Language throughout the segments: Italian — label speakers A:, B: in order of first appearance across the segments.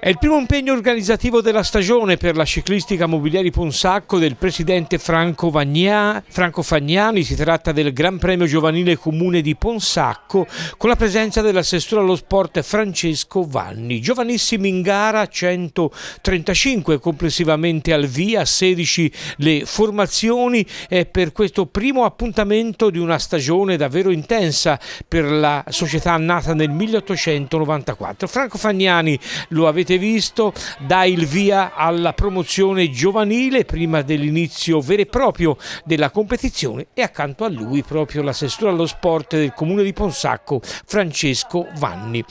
A: È il primo impegno organizzativo della stagione per la ciclistica Mobiliari Ponsacco del presidente Franco, Vagnia, Franco Fagnani. Si tratta del Gran Premio Giovanile Comune di Ponsacco con la presenza dell'assessore allo sport Francesco Vanni. Giovanissimi in gara, 135 complessivamente al via, 16 le formazioni e per questo primo appuntamento di una stagione davvero intensa per la società nata nel 1894. Franco Fagnani lo avete previsto dà il via alla promozione giovanile prima dell'inizio vero e proprio della competizione e accanto a lui proprio l'assessore allo sport del comune di Ponsacco Francesco Vanni.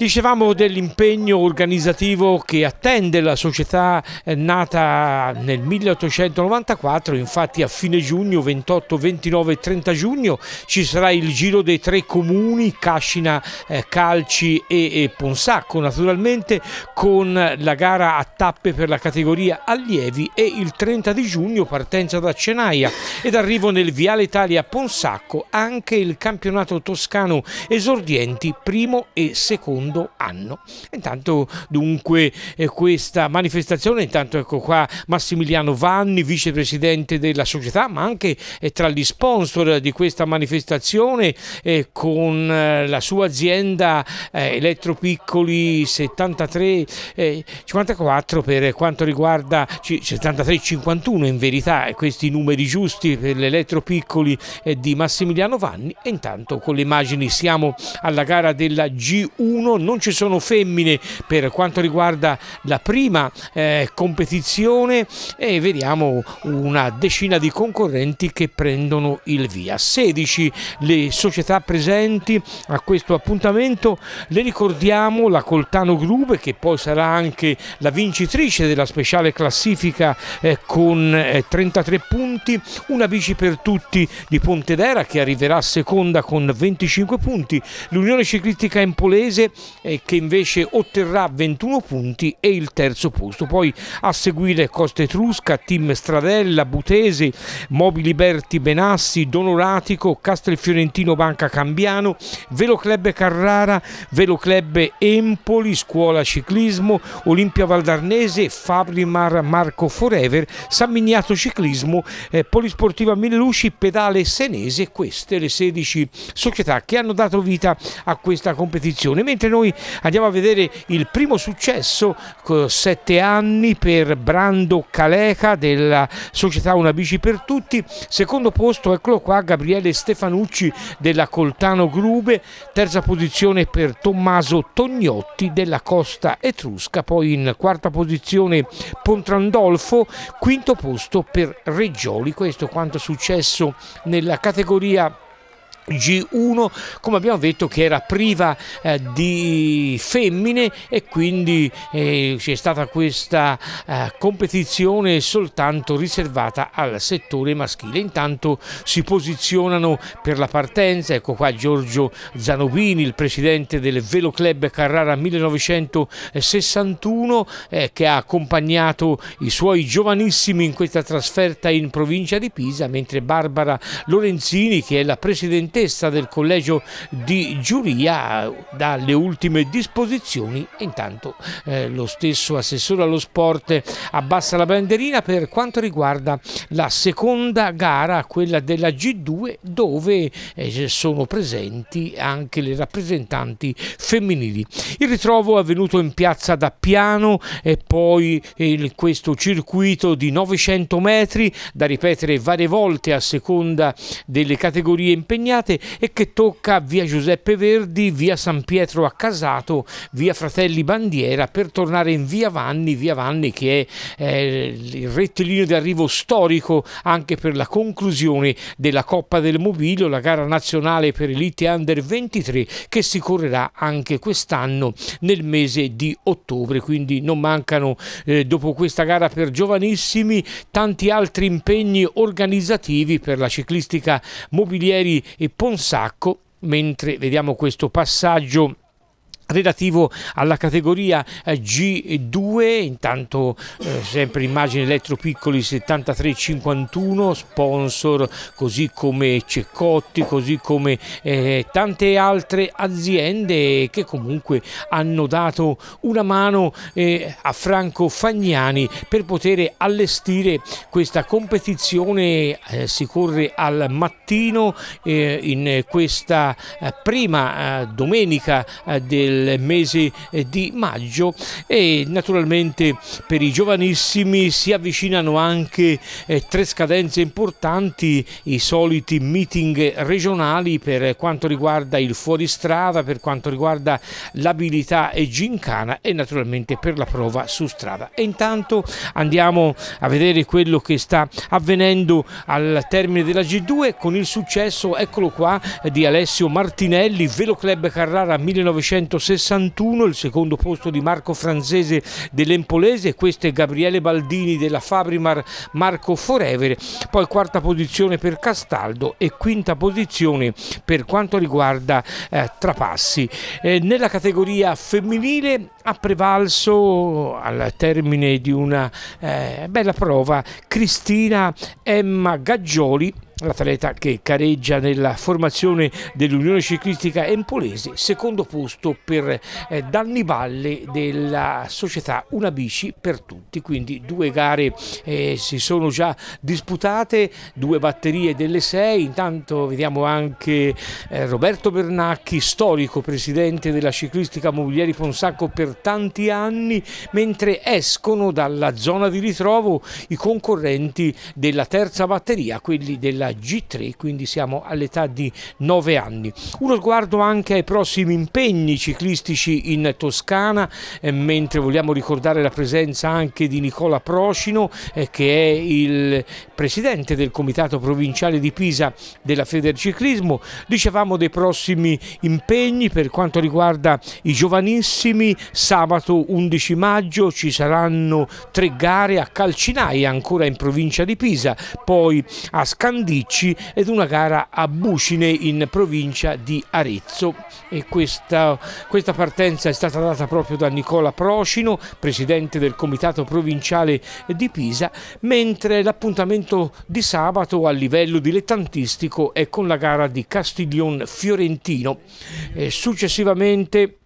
A: Dicevamo dell'impegno organizzativo che attende la società eh, nata nel 1894, infatti a fine giugno, 28, 29 e 30 giugno, ci sarà il giro dei tre comuni, Cascina, eh, Calci e Ponsacco naturalmente, con la gara a tappe per la categoria allievi e il 30 di giugno partenza da Cenaia ed arrivo nel Viale Italia Ponsacco anche il campionato toscano esordienti primo e secondo secondo anno. Intanto dunque eh, questa manifestazione, intanto ecco qua Massimiliano Vanni, vicepresidente della società, ma anche eh, tra gli sponsor di questa manifestazione eh, con eh, la sua azienda Elettropiccoli 73 54 per quanto riguarda 73 51 in verità, questi numeri giusti per l'Elettropiccoli di Massimiliano Vanni e intanto con le immagini siamo alla gara della G1 non ci sono femmine per quanto riguarda la prima eh, competizione e vediamo una decina di concorrenti che prendono il via. 16 le società presenti a questo appuntamento, le ricordiamo la Coltano Grube che poi sarà anche la vincitrice della speciale classifica eh, con eh, 33 punti, una bici per tutti di Pontedera che arriverà seconda con 25 punti, l'Unione Ciclistica Empolese eh, che invece otterrà 21 punti e il terzo posto. Poi a seguire Costa Etrusca, Team Stradella, Butese, Mobili Berti, Benassi, Donoratico, Castelfiorentino, Banca Cambiano, Veloclub Carrara, Veloclub Empoli, Scuola Ciclismo, Olimpia Valdarnese, Fabrimar Marco Forever, San Miniato Ciclismo, eh, Polisportiva Mineluci, Pedale Senese, queste le 16 società che hanno dato vita a questa competizione, mentre noi noi andiamo a vedere il primo successo, sette anni per Brando Caleca della società Una Bici per Tutti, secondo posto eccolo qua Gabriele Stefanucci della Coltano Grube, terza posizione per Tommaso Tognotti della Costa Etrusca, poi in quarta posizione Pontrandolfo, quinto posto per Reggioli, questo quanto successo nella categoria G1 come abbiamo detto che era priva eh, di femmine e quindi eh, c'è stata questa eh, competizione soltanto riservata al settore maschile intanto si posizionano per la partenza ecco qua Giorgio Zanobini il presidente del Velo Club Carrara 1961 eh, che ha accompagnato i suoi giovanissimi in questa trasferta in provincia di Pisa mentre Barbara Lorenzini che è la presidente attesa del collegio di giuria dalle ultime disposizioni intanto eh, lo stesso assessore allo sport abbassa la banderina per quanto riguarda la seconda gara, quella della G2 dove eh, sono presenti anche le rappresentanti femminili. Il ritrovo è avvenuto in piazza da Piano e poi eh, questo circuito di 900 metri da ripetere varie volte a seconda delle categorie impegnate Casate e che tocca via Giuseppe Verdi, via San Pietro a Casato, via Fratelli Bandiera per tornare in via Vanni, via Vanni che è eh, il rettilineo di arrivo storico anche per la conclusione della Coppa del Mobilio, la gara nazionale per Elite Under 23 che si correrà anche quest'anno nel mese di ottobre, quindi non mancano eh, dopo questa gara per giovanissimi tanti altri impegni organizzativi per la ciclistica mobilieri e Ponsacco, mentre vediamo questo passaggio relativo alla categoria eh, G2 intanto eh, sempre Elettro Piccoli 7351 sponsor così come Cecotti, così come eh, tante altre aziende che comunque hanno dato una mano eh, a Franco Fagnani per poter allestire questa competizione eh, si corre al mattino eh, in questa prima domenica del del mese eh, di maggio e naturalmente per i giovanissimi si avvicinano anche eh, tre scadenze importanti, i soliti meeting regionali per quanto riguarda il fuoristrada, per quanto riguarda l'abilità e gincana e naturalmente per la prova su strada. E intanto andiamo a vedere quello che sta avvenendo al termine della G2 con il successo, eccolo qua, di Alessio Martinelli, Velo Club Carrara 1960 61, il secondo posto di Marco Franzese dell'Empolese, questo è Gabriele Baldini della Fabrimar Marco Forevere, poi quarta posizione per Castaldo e quinta posizione per quanto riguarda eh, Trapassi. Eh, nella categoria femminile ha prevalso al termine di una eh, bella prova Cristina Emma Gaggioli l'atleta che careggia nella formazione dell'Unione Ciclistica Empolese, secondo posto per eh, Danni Balli della società Una Bici per Tutti, quindi due gare eh, si sono già disputate, due batterie delle sei, intanto vediamo anche eh, Roberto Bernacchi, storico presidente della ciclistica Mobilieri Ponsacco per tanti anni, mentre escono dalla zona di ritrovo i concorrenti della terza batteria, quelli della G3, quindi siamo all'età di 9 anni. Uno sguardo anche ai prossimi impegni ciclistici in Toscana, eh, mentre vogliamo ricordare la presenza anche di Nicola Procino, eh, che è il presidente del Comitato Provinciale di Pisa della Federciclismo. Dicevamo dei prossimi impegni per quanto riguarda i giovanissimi, sabato 11 maggio ci saranno tre gare a Calcinaia, ancora in provincia di Pisa, poi a Scandino Ricci ed una gara a Bucine in provincia di Arezzo e questa, questa partenza è stata data proprio da Nicola Procino, presidente del comitato provinciale di Pisa, mentre l'appuntamento di sabato a livello dilettantistico è con la gara di Castiglion Fiorentino. E successivamente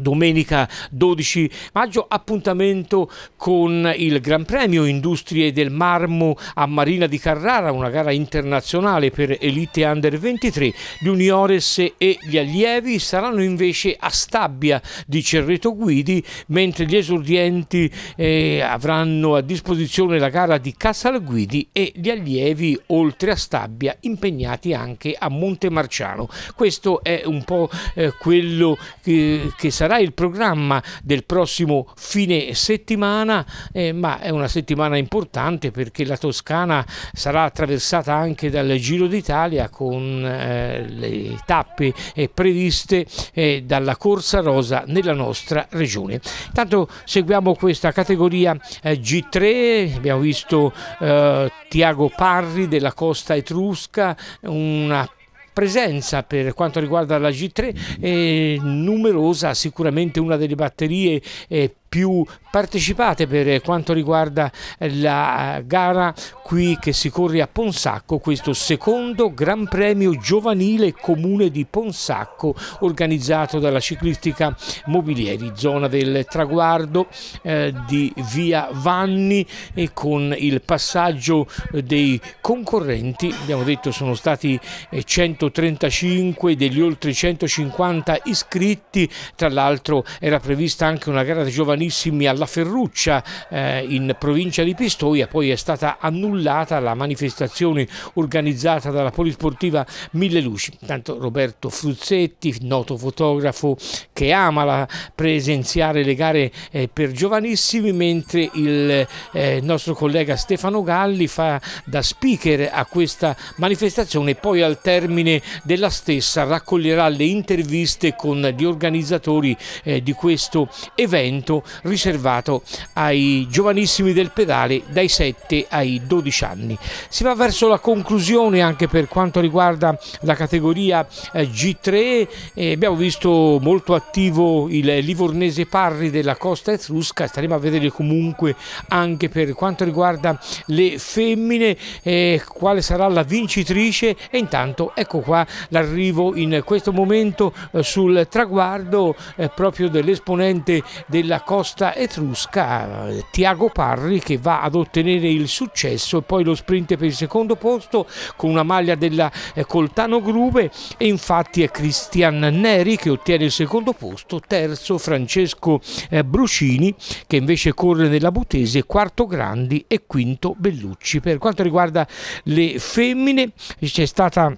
A: domenica 12 maggio appuntamento con il Gran Premio Industrie del Marmo a Marina di Carrara, una gara internazionale per Elite Under 23. Juniores e gli allievi saranno invece a Stabia di Cerreto Guidi, mentre gli esordienti eh, avranno a disposizione la gara di Casalguidi e gli allievi oltre a Stabia impegnati anche a Montemarciano. Questo è un po' eh, quello che, che sarà sarà il programma del prossimo fine settimana, eh, ma è una settimana importante perché la Toscana sarà attraversata anche dal Giro d'Italia con eh, le tappe eh, previste eh, dalla Corsa Rosa nella nostra regione. Intanto seguiamo questa categoria eh, G3, abbiamo visto eh, Tiago Parri della Costa Etrusca, una presenza per quanto riguarda la G3 è numerosa, sicuramente una delle batterie eh, più partecipate per quanto riguarda la gara qui che si corre a Ponsacco, questo secondo Gran Premio Giovanile Comune di Ponsacco organizzato dalla ciclistica Mobilieri, zona del traguardo eh, di Via Vanni e con il passaggio dei concorrenti, abbiamo detto sono stati 135 eh, degli oltre 150 iscritti, tra l'altro era prevista anche una gara giovanile Giovanissimi alla Ferruccia eh, in provincia di Pistoia, poi è stata annullata la manifestazione organizzata dalla Polisportiva Mille Luci. Intanto Roberto Fruzzetti, noto fotografo che ama la, presenziare le gare eh, per giovanissimi, mentre il eh, nostro collega Stefano Galli fa da speaker a questa manifestazione e poi al termine della stessa raccoglierà le interviste con gli organizzatori eh, di questo evento riservato ai giovanissimi del pedale dai 7 ai 12 anni. Si va verso la conclusione anche per quanto riguarda la categoria eh, G3, eh, abbiamo visto molto attivo attivo il Livornese Parri della costa etrusca, staremo a vedere comunque anche per quanto riguarda le femmine eh, quale sarà la vincitrice e intanto ecco qua l'arrivo in questo momento eh, sul traguardo eh, proprio dell'esponente della costa etrusca eh, Tiago Parri che va ad ottenere il successo e poi lo sprint per il secondo posto con una maglia della eh, Coltano Grube e infatti è Cristian Neri che ottiene il secondo posto, terzo Francesco eh, Brucini che invece corre nella Butese, quarto Grandi e quinto Bellucci. Per quanto riguarda le femmine c'è stata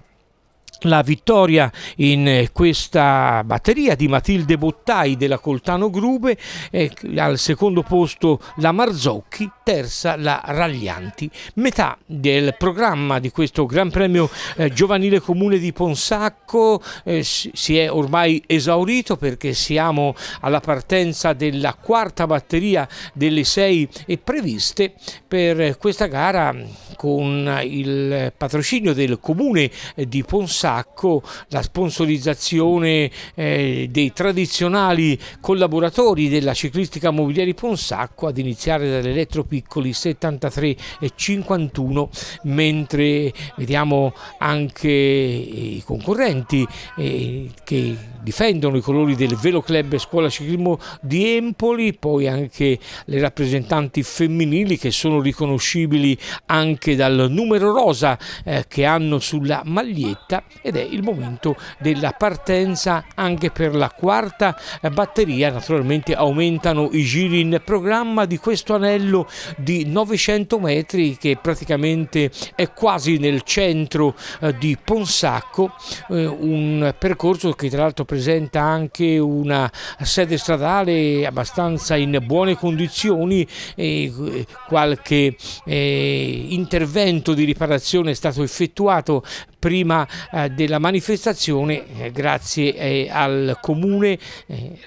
A: la vittoria in eh, questa batteria di Matilde Bottai della Coltano Grube, eh, al secondo posto la Marzocchi, terza la Raglianti. Metà del programma di questo Gran Premio eh, Giovanile Comune di Ponsacco eh, si è ormai esaurito perché siamo alla partenza della quarta batteria delle sei previste per questa gara con il patrocinio del Comune eh, di Ponsacco l'attacco, la sponsorizzazione eh, dei tradizionali collaboratori della ciclistica Mobiliari Ponsacco ad iniziare dall'Elettro Piccoli 73 e 51 mentre vediamo anche i concorrenti eh, che difendono i colori del Velo Club Scuola Ciclismo di Empoli, poi anche le rappresentanti femminili che sono riconoscibili anche dal numero rosa eh, che hanno sulla maglietta ed è il momento della partenza anche per la quarta batteria. Naturalmente aumentano i giri in programma di questo anello di 900 metri che praticamente è quasi nel centro eh, di Ponsacco, eh, un percorso che tra l'altro presenta anche una sede stradale abbastanza in buone condizioni eh, qualche intervento di riparazione è stato effettuato prima eh, della manifestazione, eh, grazie eh, al Comune,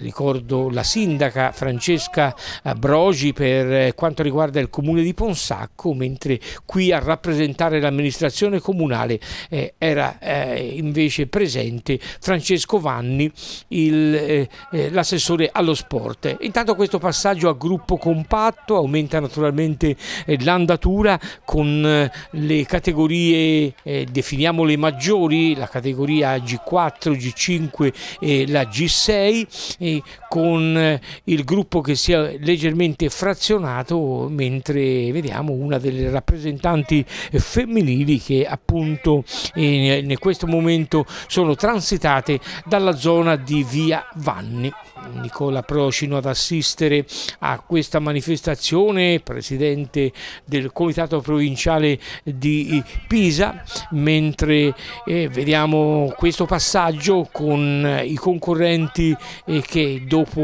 A: ricordo la sindaca Francesca Brogi per quanto riguarda il Comune di Ponsacco, mentre qui a rappresentare l'amministrazione comunale era invece presente Francesco Vanni, l'assessore allo sport. Intanto questo passaggio a gruppo compatto aumenta naturalmente l'andatura con le categorie, definiamole le maggiori, la categoria G4, G5 e la G6, e con eh, il gruppo che si è leggermente frazionato, mentre vediamo una delle rappresentanti eh, femminili che appunto eh, in questo momento sono transitate dalla zona di via Vanni. Nicola Procino ad assistere a questa manifestazione, presidente del Comitato Provinciale di eh, Pisa, mentre eh, vediamo questo passaggio con eh, i concorrenti eh, che dopo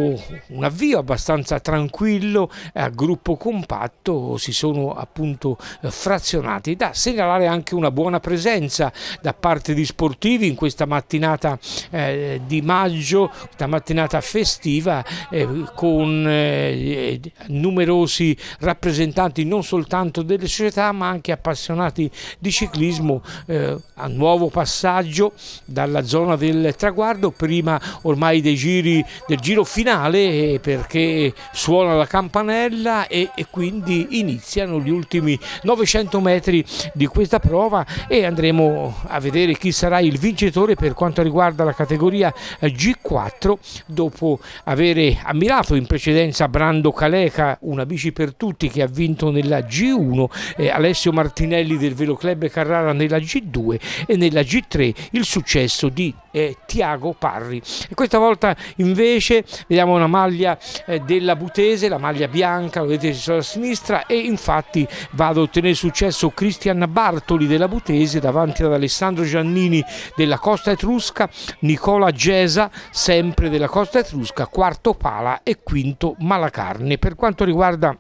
A: un avvio abbastanza tranquillo a gruppo compatto si sono appunto eh, frazionati. Da segnalare anche una buona presenza da parte di sportivi in questa mattinata eh, di maggio, questa mattinata festiva estiva eh, con eh, numerosi rappresentanti non soltanto delle società ma anche appassionati di ciclismo eh, a nuovo passaggio dalla zona del traguardo prima ormai dei giri del giro finale eh, perché suona la campanella e, e quindi iniziano gli ultimi 900 metri di questa prova e andremo a vedere chi sarà il vincitore per quanto riguarda la categoria eh, G4 dopo avere ammirato in precedenza Brando Caleca, una bici per tutti che ha vinto nella G1, eh, Alessio Martinelli del Velo Club Carrara nella G2 e nella G3 il successo di eh, Tiago Parri. E questa volta invece vediamo una maglia eh, della Butese, la maglia bianca, lo vedete sulla sinistra e infatti va ad ottenere successo Cristian Bartoli della Butese davanti ad Alessandro Giannini della Costa Etrusca, Nicola Gesa sempre della Costa Etrusca Mosca, quarto Pala e quinto Malacarne. Per quanto riguarda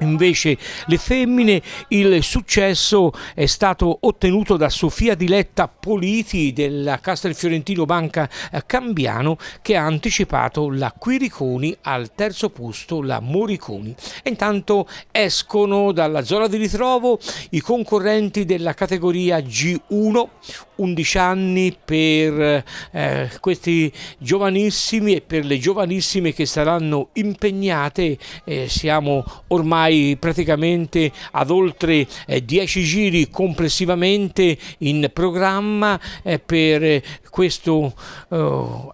A: Invece le femmine il successo è stato ottenuto da Sofia Diletta Politi della Castelfiorentino Banca eh, Cambiano che ha anticipato la Quiriconi al terzo posto la Moriconi. intanto escono dalla zona di ritrovo i concorrenti della categoria G1, 11 anni per eh, questi giovanissimi e per le giovanissime che saranno impegnate, eh, siamo ormai vai praticamente ad oltre 10 eh, giri complessivamente in programma eh, per eh, questo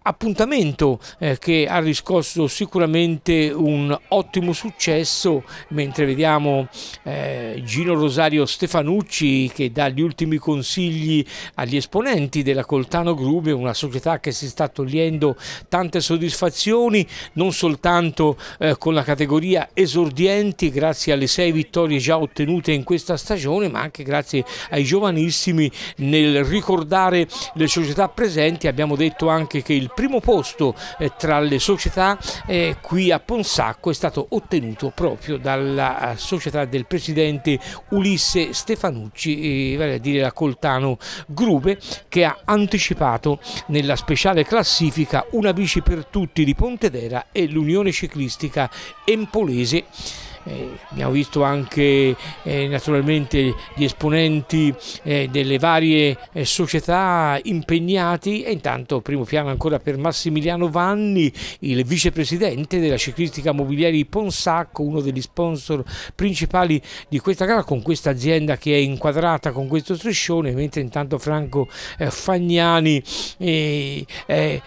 A: appuntamento che ha riscosso sicuramente un ottimo successo mentre vediamo eh, Gino Rosario Stefanucci che dà gli ultimi consigli agli esponenti della Coltano Grube, una società che si sta togliendo tante soddisfazioni, non soltanto eh, con la categoria esordienti, grazie alle sei vittorie già ottenute in questa stagione, ma anche grazie ai giovanissimi nel ricordare le società presenti. Abbiamo detto anche che il primo posto eh, tra le società eh, qui a Ponsacco è stato ottenuto proprio dalla eh, società del presidente presidente Ulisse Stefanucci, eh, vale a dire la Coltano Grube, che ha anticipato nella speciale classifica una bici per tutti di Pontedera e l'Unione Ciclistica Empolese eh, abbiamo visto anche eh, naturalmente gli esponenti eh, delle varie eh, società impegnati e intanto primo piano ancora per Massimiliano Vanni, il vicepresidente della ciclistica mobiliari Ponsacco, uno degli sponsor principali di questa gara con questa azienda che è inquadrata con questo striscione, mentre intanto Franco eh, Fagnani eh, è,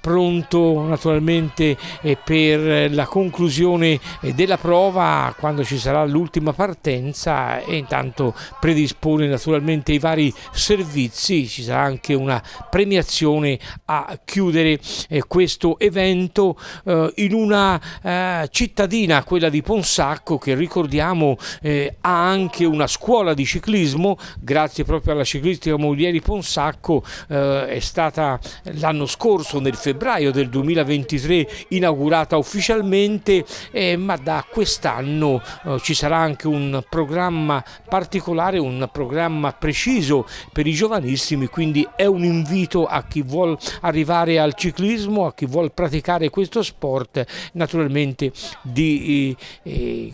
A: pronto naturalmente per la conclusione della prova prova quando ci sarà l'ultima partenza e intanto predispone naturalmente i vari servizi, ci sarà anche una premiazione a chiudere eh, questo evento eh, in una eh, cittadina, quella di Ponsacco, che ricordiamo eh, ha anche una scuola di ciclismo, grazie proprio alla ciclistica Moglieri Ponsacco eh, è stata l'anno scorso, nel febbraio del 2023, inaugurata ufficialmente, eh, ma da questa quest'anno eh, ci sarà anche un programma particolare, un programma preciso per i giovanissimi, quindi è un invito a chi vuole arrivare al ciclismo, a chi vuole praticare questo sport, naturalmente di... Eh, eh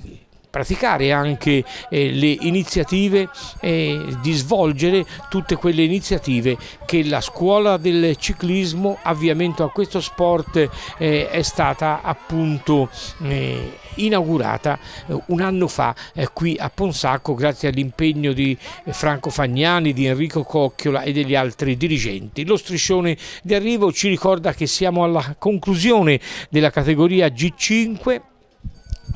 A: praticare anche eh, le iniziative, eh, di svolgere tutte quelle iniziative che la scuola del ciclismo, avviamento a questo sport, eh, è stata appunto eh, inaugurata eh, un anno fa eh, qui a Ponsacco grazie all'impegno di Franco Fagnani, di Enrico Cocchiola e degli altri dirigenti. Lo striscione di arrivo ci ricorda che siamo alla conclusione della categoria G5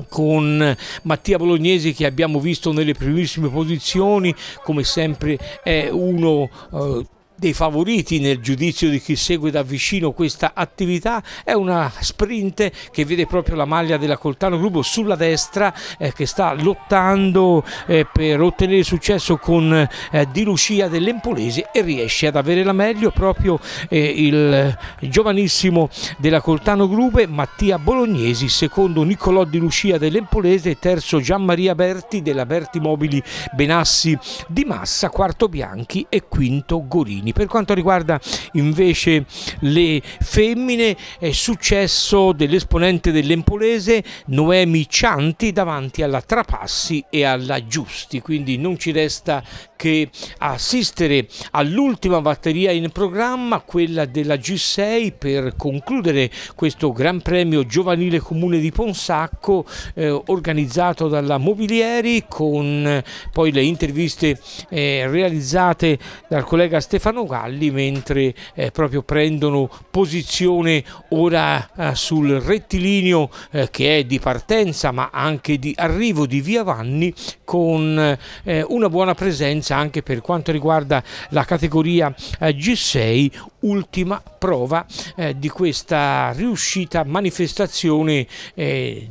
A: con Mattia Bolognesi che abbiamo visto nelle primissime posizioni, come sempre è uno eh, dei favoriti nel giudizio di chi segue da vicino questa attività è una sprint che vede proprio la maglia della Coltano Grubo sulla destra eh, che sta lottando eh, per ottenere successo con eh, Di Lucia dell'Empolese e riesce ad avere la meglio proprio eh, il giovanissimo della Coltano Grube Mattia Bolognesi, secondo Niccolò Di Lucia dell'Empolese, terzo Gianmaria Berti della Berti Mobili Benassi di Massa, quarto Bianchi e quinto Gorini. Per quanto riguarda invece le femmine è successo dell'esponente dell'Empolese Noemi Cianti davanti alla Trapassi e alla Giusti, quindi non ci resta che assistere all'ultima batteria in programma, quella della G6 per concludere questo Gran Premio Giovanile Comune di Ponsacco eh, organizzato dalla Mobilieri con eh, poi le interviste eh, realizzate dal collega Stefano Galli mentre eh, proprio prendono posizione ora eh, sul rettilineo che è di partenza ma anche di arrivo di Via Vanni con una buona presenza promessa anche per quanto riguarda la categoria eh, G6, ultima prova eh, di questa riuscita manifestazione eh,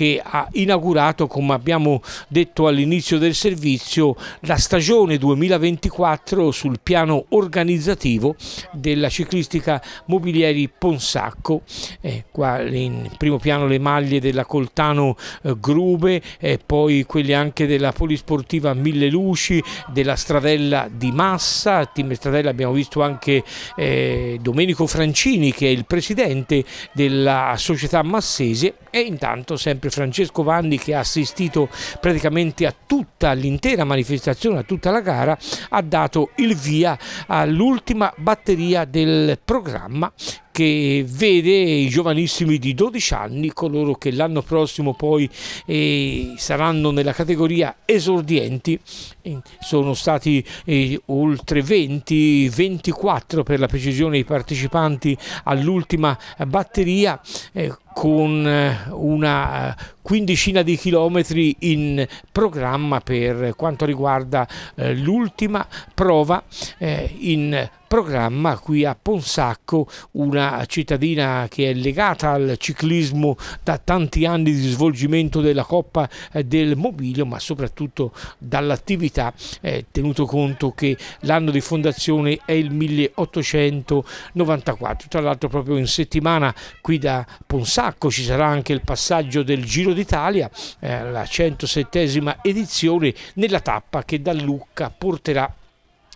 A: che ha inaugurato, come abbiamo detto all'inizio del servizio, la stagione 2024 sul piano organizzativo della ciclistica Mobilieri Ponsacco. Eh, qua in primo piano le maglie della Coltano eh, Grube, eh, poi quelle anche della Polisportiva Mille Luci, della Stradella di Massa, team Stradella abbiamo visto anche eh, Domenico Francini che è il presidente della società massese e intanto sempre Francesco Vanni che ha assistito praticamente a tutta l'intera manifestazione, a tutta la gara, ha dato il via all'ultima batteria del programma che vede i giovanissimi di 12 anni, coloro che l'anno prossimo poi eh, saranno nella categoria esordienti, eh, sono stati eh, oltre 20, 24 per la precisione i partecipanti all'ultima batteria. Eh, con eh, una eh, quindicina di chilometri in programma per quanto riguarda eh, l'ultima prova in programma qui a Ponsacco, una cittadina che è legata al ciclismo da tanti anni di svolgimento della Coppa del Mobilio, ma soprattutto dall'attività, tenuto conto che l'anno di fondazione è il 1894. Tra l'altro proprio in settimana qui da Ponsacco sacco ci sarà anche il passaggio del Giro d'Italia, eh, la 107esima edizione nella tappa che da Lucca porterà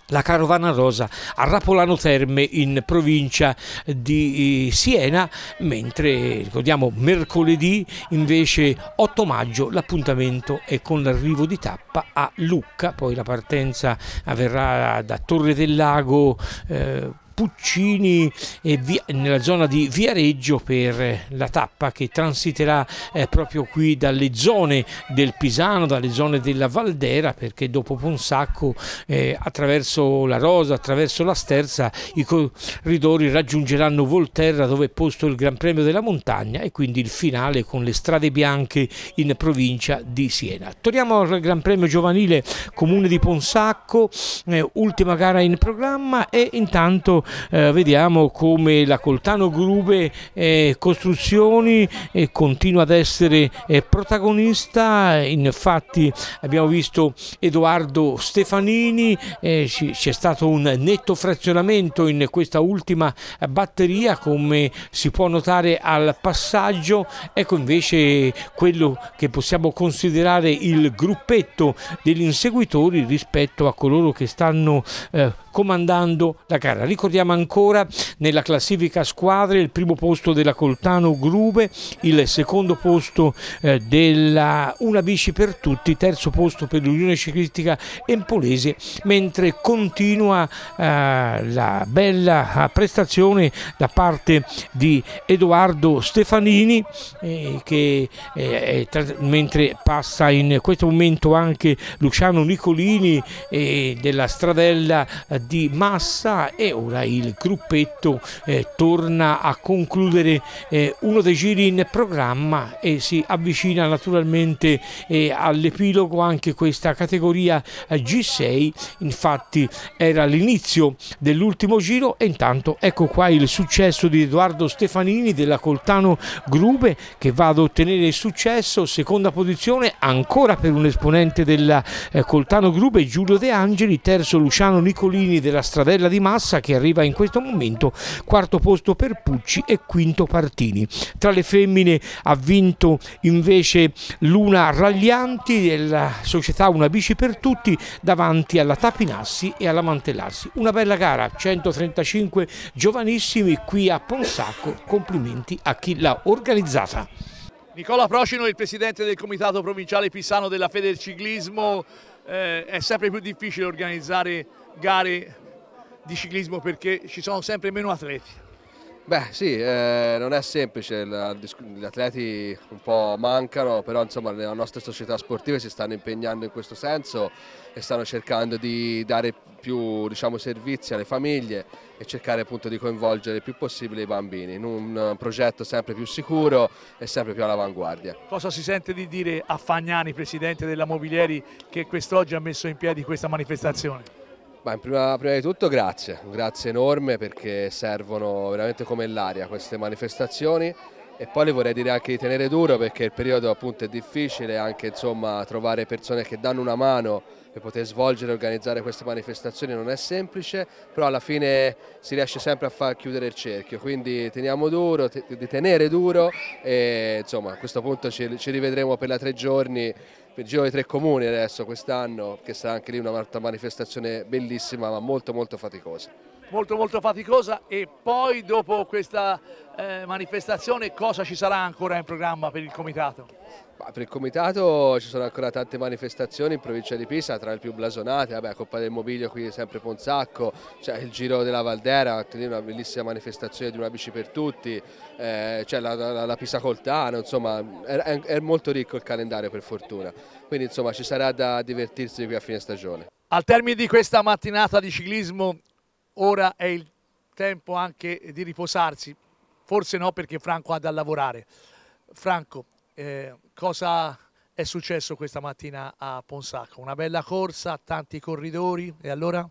A: la carovana rosa a Rapolano Terme in provincia di eh, Siena, mentre ricordiamo mercoledì invece 8 maggio l'appuntamento è con l'arrivo di tappa a Lucca, poi la partenza avverrà da Torre del Lago. Eh, Puccini e via, nella zona di Viareggio per la tappa che transiterà eh, proprio qui dalle zone del Pisano, dalle zone della Valdera perché dopo Ponsacco eh, attraverso la Rosa, attraverso la Sterza i corridori raggiungeranno Volterra dove è posto il Gran Premio della Montagna e quindi il finale con le strade bianche in provincia di Siena. Torniamo al Gran Premio giovanile Comune di Ponsacco, eh, ultima gara in programma e intanto eh, vediamo come la Coltano Grube eh, Costruzioni eh, continua ad essere eh, protagonista, infatti abbiamo visto Edoardo Stefanini, eh, c'è stato un netto frazionamento in questa ultima batteria come si può notare al passaggio, ecco invece quello che possiamo considerare il gruppetto degli inseguitori rispetto a coloro che stanno eh, comandando la gara. Ricordiamo ancora nella classifica squadre il primo posto della Coltano Grube, il secondo posto eh, della Una Bici per Tutti, terzo posto per l'Unione Ciclistica Empolese, mentre continua eh, la bella eh, prestazione da parte di Edoardo Stefanini eh, che eh, tra, mentre passa in questo momento anche Luciano Nicolini eh, della Stradella di Massa e ora il gruppetto eh, torna a concludere eh, uno dei giri in programma e si avvicina naturalmente eh, all'epilogo anche questa categoria eh, G6 infatti era l'inizio dell'ultimo giro e intanto ecco qua il successo di Edoardo Stefanini della Coltano Grube che va ad ottenere il successo seconda posizione ancora per un esponente della eh, Coltano Grube Giulio De Angeli terzo Luciano Nicolini confini della stradella di Massa che arriva in questo momento quarto posto per Pucci e quinto Partini. Tra le femmine ha vinto invece l'una Raglianti della società Una Bici per Tutti davanti alla Tapinassi e alla Mantellassi. Una bella gara, 135 giovanissimi qui a Ponsacco, complimenti a chi l'ha organizzata.
B: Nicola Procino, il presidente del comitato provinciale pisano della Federciclismo, eh, è sempre più difficile organizzare gare di ciclismo perché ci sono sempre meno atleti.
C: Beh sì, eh, non è semplice, gli atleti un po' mancano, però insomma le nostre società sportive si stanno impegnando in questo senso e stanno cercando di dare più diciamo, servizi alle famiglie e cercare appunto di coinvolgere il più possibile i bambini in un progetto sempre più sicuro e sempre più all'avanguardia.
B: Cosa si sente di dire a Fagnani, presidente della Mobilieri, che quest'oggi ha messo in piedi questa manifestazione?
C: Ma prima, prima, di tutto grazie, grazie enorme perché servono veramente come l'aria queste manifestazioni e poi le vorrei dire anche di tenere duro perché il periodo appunto è difficile, anche insomma trovare persone che danno una mano per poter svolgere e organizzare queste manifestazioni non è semplice, però alla fine si riesce sempre a far chiudere il cerchio, quindi teniamo duro, te di tenere duro e insomma a questo punto ci, ci rivedremo per la tre giorni, per il giro dei tre comuni adesso quest'anno, che sarà anche lì una manifestazione bellissima ma molto molto faticosa
B: molto molto faticosa e poi dopo questa eh, manifestazione cosa ci sarà ancora in programma per il Comitato?
C: Ma per il Comitato ci sono ancora tante manifestazioni in provincia di Pisa, tra le più blasonate, vabbè, Coppa del Mobilio qui sempre Ponzacco, cioè il Giro della Valdera, una bellissima manifestazione di una bici per tutti, eh, cioè la, la, la, Pisa Coltano, insomma è, è molto ricco il calendario per fortuna, quindi insomma ci sarà da divertirsi qui a fine stagione.
B: Al termine di questa mattinata di ciclismo ora è il tempo anche di riposarsi, forse no perché Franco ha da lavorare. Franco, eh, cosa è successo questa mattina a Ponsacco? Una bella corsa, tanti corridori e allora?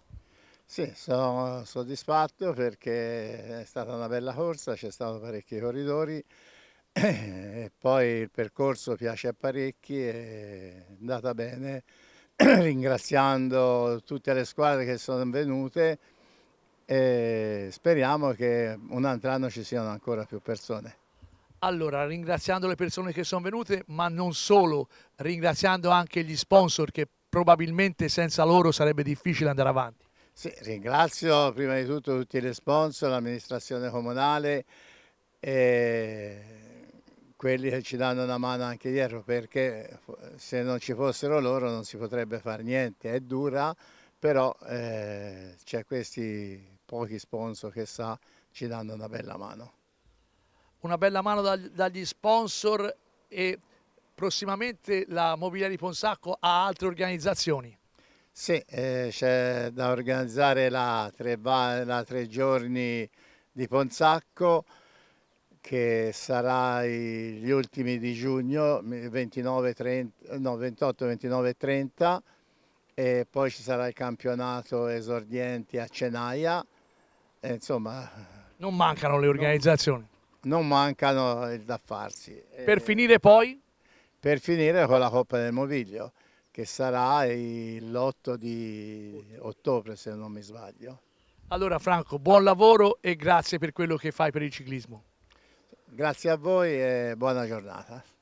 D: Sì, sono soddisfatto perché è stata una bella corsa, c'è stato parecchi corridori e poi il percorso piace a parecchi è andata bene ringraziando tutte le squadre che sono venute e speriamo che un altro anno ci siano ancora più persone.
B: Allora, ringraziando le persone che sono venute, ma non solo, ringraziando anche gli sponsor che probabilmente senza loro sarebbe difficile andare avanti.
D: Sì, ringrazio prima di tutto tutti gli sponsor, l'amministrazione comunale e quelli che ci danno una mano anche dietro perché se non ci fossero loro non si potrebbe fare niente, è dura, però eh, c'è questi pochi sponsor che sa ci danno una bella mano.
B: Una bella mano dagli sponsor e prossimamente la Mobilia di Ponsacco ha altre organizzazioni?
D: Sì, eh, c'è da organizzare la tre, la tre giorni di Ponsacco che sarà gli ultimi di giugno, 29, 30, no, 28, 29 e 30 e poi ci sarà il campionato esordienti a Cenaia eh, insomma...
B: Non mancano le organizzazioni.
D: Non, non mancano il da farsi. Eh, per eh, finire poi? Per finire con la Coppa del Moviglio, che sarà l'8 di ottobre se non mi sbaglio.
B: Allora Franco, buon lavoro e grazie per quello che fai per il ciclismo.
D: Grazie a voi e buona giornata.